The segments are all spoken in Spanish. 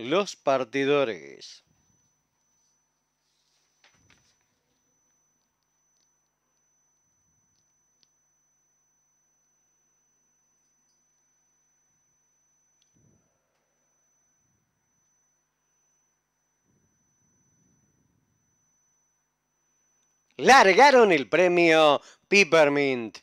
Los partidores. Largaron el premio Peppermint.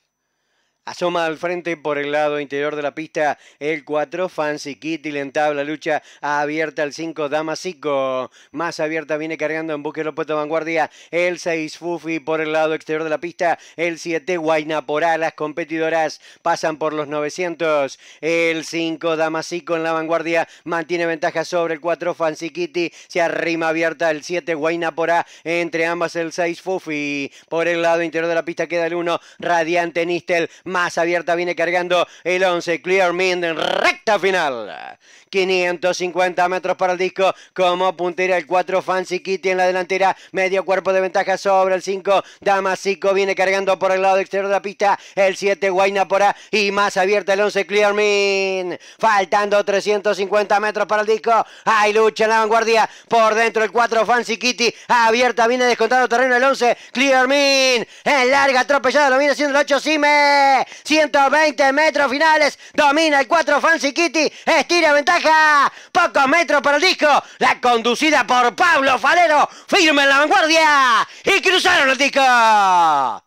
Asoma al frente por el lado interior de la pista el 4 Fancy Kitty en la lucha abierta el 5 Damasico. Más abierta viene cargando en puestos de vanguardia el 6 Fufi por el lado exterior de la pista. El 7 Guaina Las competidoras pasan por los 900. El 5 Damasico en la vanguardia mantiene ventaja sobre el 4 Fancy Kitty. Se arrima abierta el 7 Guaina Entre ambas el 6 Fufi. Por el lado interior de la pista queda el 1 Radiante Nistel más abierta viene cargando el 11, Clearmin en recta final. 550 metros para el disco, como puntera el 4, Fancy Kitty en la delantera, medio cuerpo de ventaja sobre el 5, Damasico viene cargando por el lado exterior de la pista, el 7, Guainapora y más abierta el 11, Clearmin Faltando 350 metros para el disco, hay lucha en la vanguardia, por dentro el 4, Fancy Kitty, abierta, viene descontando terreno el 11, Clear Min, en larga atropellada, lo viene haciendo el 8, Sime, 120 metros finales. Domina el 4 Fancy Kitty. Estira ventaja. Pocos metros para el disco. La conducida por Pablo Falero. Firme en la vanguardia. Y cruzaron el disco.